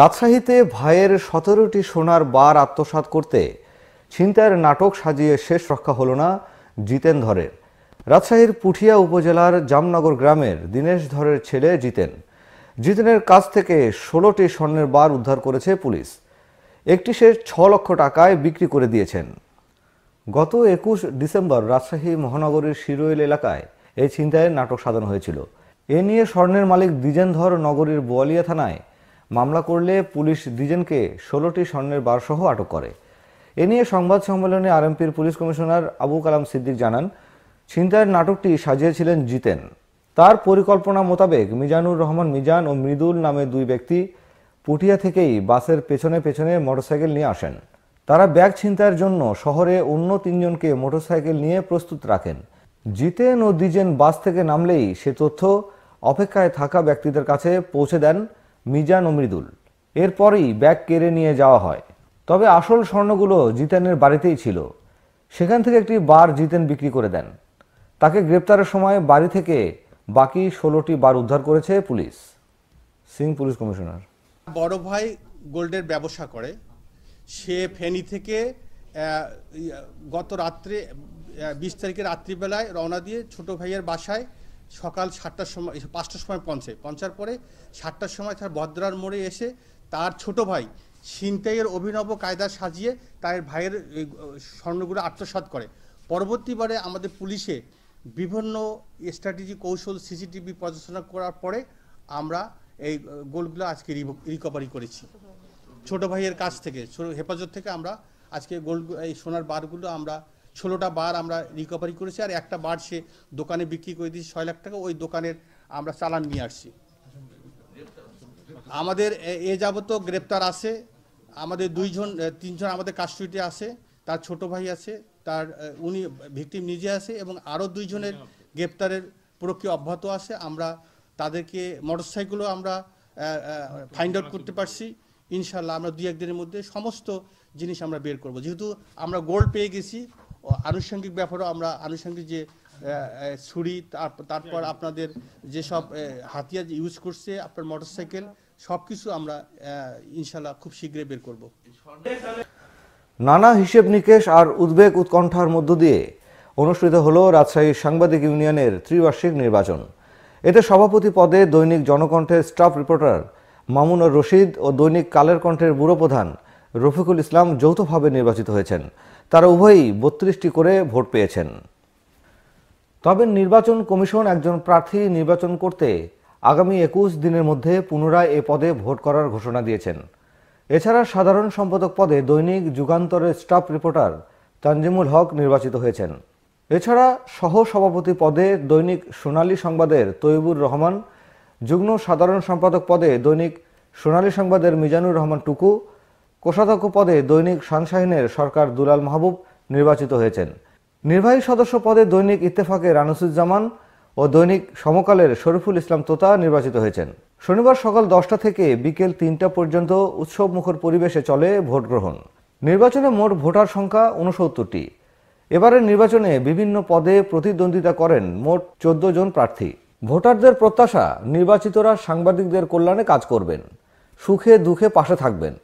রাজশাহীতে ভাইয়ের সতেরোটি সোনার বার আত্মসাত করতে ছিনতাইয়ের নাটক সাজিয়ে শেষ রক্ষা হল না জিতেন ধরের রাজশাহীর পুঠিয়া উপজেলার জামনগর গ্রামের দীনেশ ধরের ছেলে জিতেন জিতেনের কাছ থেকে ষোলোটি স্বর্ণের বার উদ্ধার করেছে পুলিশ একটি সে ছ লক্ষ টাকায় বিক্রি করে দিয়েছেন গত একুশ ডিসেম্বর রাজশাহী মহানগরীর শিরোয়েল এলাকায় এই ছিনতাইয়ের নাটক সাজানো হয়েছিল এ নিয়ে স্বর্ণের মালিক দ্বিজেন ধর নগরীর বোয়ালিয়া থানায় মামলা করলে পুলিশ দ্বিজনকে ষোলোটি স্বর্ণের বারসহ আটক করে এ নিয়ে সংবাদ সম্মেলনে আরএমপির পুলিশ কমিশনার আবু কালাম সিদ্দিক জানান ছিনতাইয়ের নাটকটি সাজিয়েছিলেন জিতেন তার পরিকল্পনা মোতাবেক মিজানুর রহমান মিজান ও মৃদুল নামে দুই ব্যক্তি পুটিয়া থেকেই বাসের পেছনে পেছনে মোটরসাইকেল নিয়ে আসেন তারা ব্যাগ ছিনতাইয়ের জন্য শহরে অন্য তিনজনকে মোটরসাইকেল নিয়ে প্রস্তুত রাখেন জিতেন ও দ্বিজেন বাস থেকে নামলেই সে তথ্য অপেক্ষায় থাকা ব্যক্তিদের কাছে পৌঁছে দেন মিজান ও মৃদুল এরপরই ব্যাগ কেড়ে নিয়ে যাওয়া হয় তবে আসল স্বর্ণগুলো জিতেনের বাড়িতেই ছিল সেখান থেকে একটি বার জিতেন বিক্রি করে দেন তাকে গ্রেপ্তারের সময় বাড়ি থেকে বাকি ষোলোটি বার উদ্ধার করেছে পুলিশ সিং পুলিশ কমিশনার বড় ভাই গোল্ডের ব্যবসা করে সে ফেনি থেকে গত রাত্রে বিশ তারিখে রাত্রিবেলায় রওনা দিয়ে ছোট ভাইয়ের বাসায় সকাল সাতটার সময় পাঁচটার সময় পৌঁছে পৌঁছার পরে সাতটার সময় তার বদ্রার মোড়ে এসে তার ছোট ভাই ছিনতাইয়ের অভিনব কায়দা সাজিয়ে তার ভাইয়ের স্বর্ণগুলো আত্মসাত করে পরবর্তীবারে আমাদের পুলিশে বিভিন্ন স্ট্র্যাটেজি কৌশল সিসিটিভি পর্যালোচনা করার পরে আমরা এই গোলগুলো আজকে রিকভারি করেছি ছোট ভাইয়ের কাছ থেকে হেফাজত থেকে আমরা আজকে গোল্ড এই সোনার বারগুলো আমরা ষোলোটা বার আমরা রিকভারি করেছি আর একটা বার সে দোকানে বিক্রি করে দিয়েছি ছয় লাখ টাকা ওই দোকানের আমরা চালান নিয়ে আসছি আমাদের এ যাবত গ্রেপ্তার আছে আমাদের দুইজন তিনজন আমাদের কাস্টডিতে আছে তার ছোট ভাই আছে তার উনি ভিকটিম নিজে আছে এবং আরও দুইজনের গ্রেপ্তারের প্রক্রিয়া অব্যাহত আছে আমরা তাদেরকে মোটরসাইকেলও আমরা ফাইন্ড আউট করতে পারছি ইনশাল্লাহ আমরা দুই একদিনের মধ্যে সমস্ত জিনিস আমরা বের করব যেহেতু আমরা গোল্ড পেয়ে গেছি আনুষঙ্গিক ব্যাপারেও আমরা আনুষঙ্গিক যে ছুরি তারপর আপনাদের যেসব হাতিয়ার ইউজ করছে আপনার মোটরসাইকেল সব কিছু আমরা ইনশাল্লাহ খুব শীঘ্রই বের করব নানা হিসেব নিকেশ আর উদ্বেগ উৎকণ্ঠার মধ্য দিয়ে অনুষ্ঠিত হল রাজশাহী সাংবাদিক ইউনিয়নের ত্রিবার্ষিক নির্বাচন এতে সভাপতি পদে দৈনিক জনকণ্ঠের স্টাফ রিপোর্টার মামুনুর রশিদ ও দৈনিক কালের কণ্ঠের ব্যুরো প্রধান রফিকুল ইসলাম যৌথভাবে নির্বাচিত হয়েছেন তারা উভয়ই বত্রিশটি করে ভোট পেয়েছেন তবে নির্বাচন কমিশন একজন প্রার্থী নির্বাচন করতে আগামী একুশ দিনের মধ্যে পুনরায় এ পদে ভোট করার ঘোষণা দিয়েছেন এছাড়া সাধারণ সম্পাদক পদে দৈনিক যুগান্তরের স্টাফ রিপোর্টার তানজিমুল হক নির্বাচিত হয়েছেন এছাড়া সহ সভাপতি পদে দৈনিক সোনালী সংবাদের তৈবুর রহমান যুগ্ম সাধারণ সম্পাদক পদে দৈনিক সোনালী সংবাদের মিজানুর রহমান টুকু কোষাধ্যক্ষ পদে দৈনিক সানশাহিনের সরকার দুলাল মাহবুব নির্বাচিত হয়েছেন নির্বাহী সদস্য পদে দৈনিক ইত্তেফাকে রানুসুজ্জামান ও দৈনিক সমকালের শরীফুল ইসলাম তোতা নির্বাচিত হয়েছেন শনিবার সকাল দশটা থেকে বিকেল তিনটা পর্যন্ত উৎসব মুখর পরিবেশে চলে ভোট গ্রহণ নির্বাচনে মোট ভোটার সংখ্যা উনসত্তরটি এবারের নির্বাচনে বিভিন্ন পদে প্রতিদ্বন্দ্বিতা করেন মোট চোদ্দ জন প্রার্থী ভোটারদের প্রত্যাশা নির্বাচিতরা সাংবাদিকদের কল্যাণে কাজ করবেন সুখে দুঃখে পাশে থাকবেন